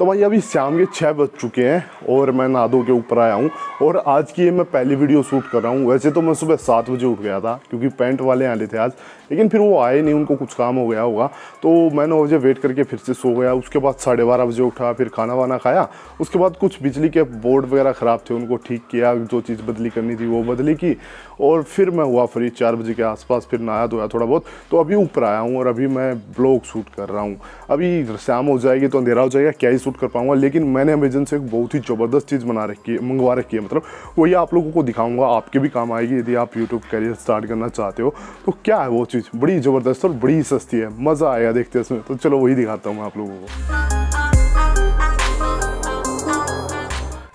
तो भाई अभी शाम के छः बज चुके हैं और मैं नादो के ऊपर आया हूँ और आज की ये मैं पहली वीडियो शूट कर रहा हूँ वैसे तो मैं सुबह सात बजे उठ गया था क्योंकि पेंट वाले आने थे आज लेकिन फिर वो आए नहीं उनको कुछ काम हो गया होगा तो मैं नौ बजे वेट करके फिर से सो गया उसके बाद साढ़े बारह बजे उठा फिर खाना वाना खाया उसके बाद कुछ बिजली के बोर्ड वगैरह ख़राब थे उनको ठीक किया जो चीज़ बदली करनी थी वो बदली की और फिर मैं हुआ फ्री चार बजे के आसपास फिर नहाया धोया थोड़ा बहुत तो अभी ऊपर आया हूँ और अभी मैं ब्लॉग शूट कर रहा हूँ अभी शाम हो जाएगी तो अंधेरा हो जाएगा क्या ही शूट कर पाऊंगा लेकिन मैंने अमेजन से एक बहुत ही ज़बरदस्त चीज़ बना रखी है मंगवा रखी है मतलब वही आप लोगों को दिखाऊंगा आपके भी काम आएगी यदि आप यूट्यूब करियर स्टार्ट करना चाहते हो तो क्या है वो चीज़ बड़ी ज़बरदस्त और बड़ी सस्ती है मज़ा आएगा देखते उसमें तो चलो वही दिखाता हूँ मैं आप लोगों को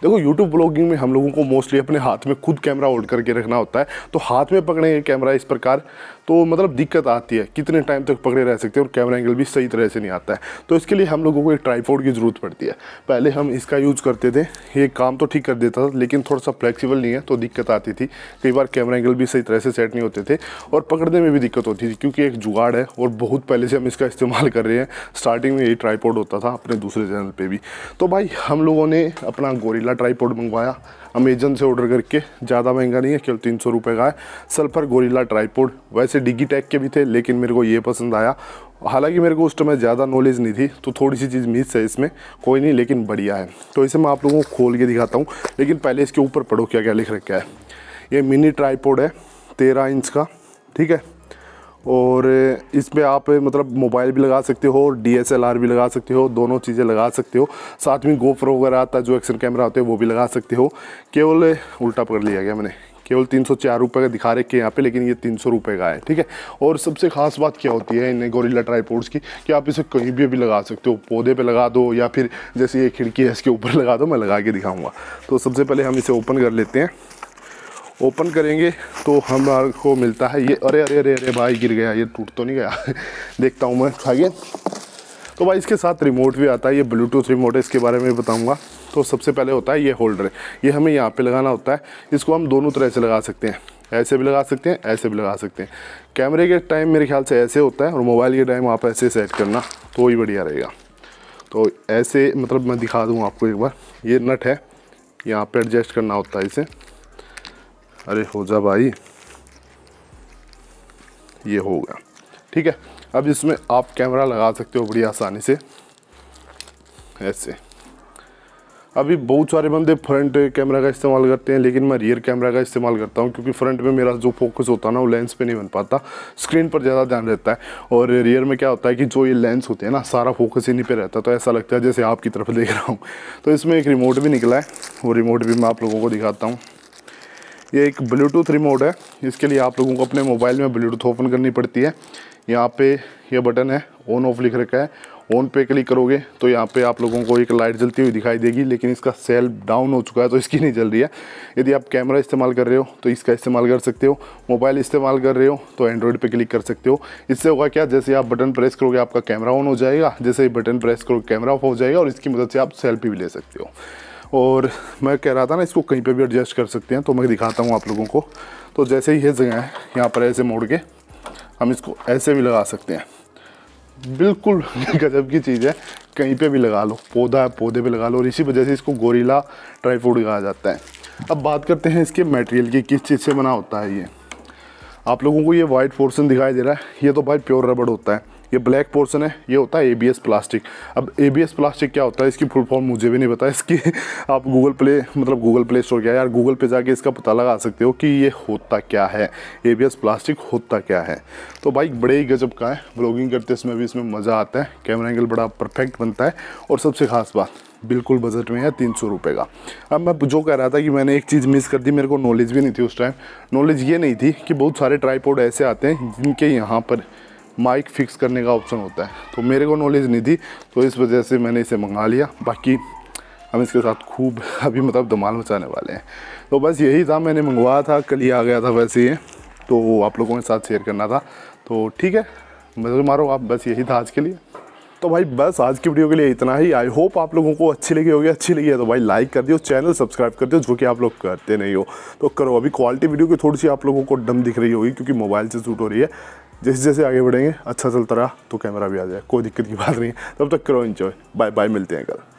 देखो यूट्यूब ब्लॉगिंग में हम लोगों को मोस्टली अपने हाथ में खुद कैमरा होल्ड करके रखना होता है तो हाथ में पकड़े कैमरा इस प्रकार तो मतलब दिक्कत आती है कितने टाइम तक पकड़े रह सकते हैं और कैमरा एंगल भी सही तरह से नहीं आता है तो इसके लिए हम लोगों को एक ट्राईपोर्ड की ज़रूरत पड़ती है पहले हम इसका यूज़ करते थे ये काम तो ठीक कर देता था लेकिन थोड़ा सा फ्लेक्सिबल नहीं है तो दिक्कत आती थी कई बार कैमरा एंगल भी सही तरह से सेट नहीं होते थे और पकड़ने में भी दिक्कत होती थी क्योंकि एक जुगाड़ है और बहुत पहले से हम इसका इस्तेमाल कर रहे हैं स्टार्टिंग में यही ट्राईपोर्ड होता था अपने दूसरे चैनल पर भी तो भाई हम लोगों ने अपना गोरीला ट्राईपोड मंगवाया अमेजन से ऑर्डर करके ज़्यादा महंगा नहीं है केवल तीन सौ रुपये का है सल्फर गोरिल्ला ट्राईपोड वैसे डिगी टैग के भी थे लेकिन मेरे को ये पसंद आया हालांकि मेरे को उस समय ज़्यादा नॉलेज नहीं थी तो थोड़ी सी चीज़ मिस है इसमें कोई नहीं लेकिन बढ़िया है तो इसे मैं आप लोगों को खोल के दिखाता हूँ लेकिन पहले इसके ऊपर पढ़ो क्या क्या लिख रखा है ये मिनी ट्राईपोड है तेरह इंच का ठीक है और इस पर आप मतलब मोबाइल भी लगा सकते हो डीएसएलआर भी लगा सकते हो दोनों चीज़ें लगा सकते हो साथ में गोप्रो वगैरह आता है जो एक्शन कैमरा होते हैं वो भी लगा सकते हो केवल उल्टा पकड़ लिया गया मैंने केवल तीन सौ चार रुपये का दिखा रखे यहाँ पे लेकिन ये तीन सौ रुपये का है ठीक है और सबसे खास बात क्या होती है इन गोरिल्ला ट्राईपोर्ट्स की कि आप इसे कहीं भी अभी लगा सकते हो पौधे पे लगा दो या फिर जैसे ये खिड़की है इसके ऊपर लगा दो मैं लगा के दिखाऊंगा तो सबसे पहले हम इसे ओपन कर लेते हैं ओपन करेंगे तो हमारे को मिलता है ये अरे अरे अरे अरे भाई गिर गया ये टूट तो नहीं गया देखता हूँ मैं आगे तो भाई इसके साथ रिमोट भी आता है ये ब्लूटूथ रिमोट है इसके बारे में बताऊँगा तो सबसे पहले होता है ये होल्डर ये हमें यहाँ पर लगाना होता है इसको हम दोनों तरह से लगा सकते हैं ऐसे भी लगा सकते हैं ऐसे भी लगा सकते हैं कैमरे के टाइम मेरे ख्याल से ऐसे होता है और मोबाइल के टाइम आप ऐसे सेट करना तो ही बढ़िया रहेगा तो ऐसे मतलब मैं दिखा दूँ आपको एक बार ये नट है यहाँ पे एडजस्ट करना होता है इसे अरे हो जा भाई ये हो गया ठीक है अब इसमें आप कैमरा लगा सकते हो बड़ी आसानी से ऐसे अभी बहुत सारे बंदे फ्रंट कैमरा का इस्तेमाल करते हैं लेकिन मैं रियर कैमरा का इस्तेमाल करता हूँ क्योंकि फ्रंट में मेरा जो फोकस होता है ना वो लेंस पे नहीं बन पाता स्क्रीन पर ज़्यादा ध्यान रहता है और रियर में क्या होता है कि जो ये लेंस होते हैं ना सारा फोकस इन्हीं पे रहता है तो ऐसा लगता है जैसे आपकी तरफ देख रहा हूँ तो इसमें एक रिमोट भी निकला है वो रिमोट भी मैं आप लोगों को दिखाता हूँ ये एक ब्लूटूथ रिमोट है इसके लिए आप लोगों को अपने मोबाइल में ब्लूटूथ ओपन करनी पड़ती है यहाँ पे ये बटन है ऑन ऑफ लिख रखा है ऑन पे क्लिक करोगे तो यहाँ पे आप लोगों को एक लाइट जलती हुई दिखाई देगी लेकिन इसका सेल डाउन हो चुका है तो इसकी नहीं जल रही है यदि आप कैमरा इस्तेमाल कर रहे हो तो इसका इस्तेमाल कर सकते हो मोबाइल इस्तेमाल कर रहे हो तो एंड्रॉयड पे क्लिक कर सकते हो इससे होगा क्या जैसे आप बटन प्रेस करोगे आपका कैमरा ऑन हो जाएगा जैसे ही बटन प्रेस करोगे कैमरा ऑफ हो जाएगा और इसकी मदद से आप सेल्फी भी ले सकते हो और मैं कह रहा था ना इसको कहीं पे भी एडजस्ट कर सकते हैं तो मैं दिखाता हूँ आप लोगों को तो जैसे ही ये जगह है यहाँ पर ऐसे मोड़ के हम इसको ऐसे भी लगा सकते हैं बिल्कुल गजब की चीज़ है कहीं पे भी लगा लो पौधा है पौधे पे लगा लो और इसी वजह से इसको गोरीला ड्राई फ्रूट कहा जाता है अब बात करते हैं इसके मटेरियल की किस चीज़ से बना होता है ये आप लोगों को ये वाइट पोर्सन दिखाई दे रहा है ये तो भाई प्योर रबड़ होता है ये ब्लैक पोर्सन है ये होता है ए प्लास्टिक अब ए प्लास्टिक क्या होता है इसकी फुल फॉर्म मुझे भी नहीं पता इसकी आप गूगल प्ले मतलब गूगल प्ले स्टोर क्या यार गूगल पे जाके इसका पता लगा सकते हो कि ये होता क्या है ए प्लास्टिक होता क्या है तो बाइक बड़े ही गजब का है ब्लॉगिंग करते समय भी इसमें मज़ा आता है कैमरा एंगल बड़ा परफेक्ट बनता है और सबसे ख़ास बात बिल्कुल बजट में है तीन सौ रुपये का अब मैं जो कह रहा था कि मैंने एक चीज़ मिस कर दी मेरे को नॉलेज भी नहीं थी उस टाइम नॉलेज ये नहीं थी कि बहुत सारे ट्राईपोर्ड ऐसे आते हैं जिनके यहाँ पर माइक फिक्स करने का ऑप्शन होता है तो मेरे को नॉलेज नहीं थी तो इस वजह से मैंने इसे मंगा लिया बाकी हम इसके साथ खूब अभी मतलब धमाल मचाने वाले हैं तो बस यही था मैंने मंगवाया था कल ही आ गया था वैसे ही तो आप लोगों के साथ शेयर करना था तो ठीक है मज़े मारो आप बस यही था आज के लिए तो भाई बस आज की वीडियो के लिए इतना ही आई होप आप लोगों को अच्छी लगी होगी अच्छी लगी है तो भाई लाइक कर दियो चैनल सब्सक्राइब कर दियो जो कि आप लोग करते नहीं हो तो करो अभी क्वालिटी वीडियो की थोड़ी सी आप लोगों को डम दिख रही होगी क्योंकि मोबाइल से शूट हो रही है जैसे जैसे आगे बढ़ेंगे अच्छा चलता रहा तो कैमरा भी आ जाए कोई दिक्कत की बात नहीं तब तक करो इन्जॉय बाय बाय मिलते हैं कल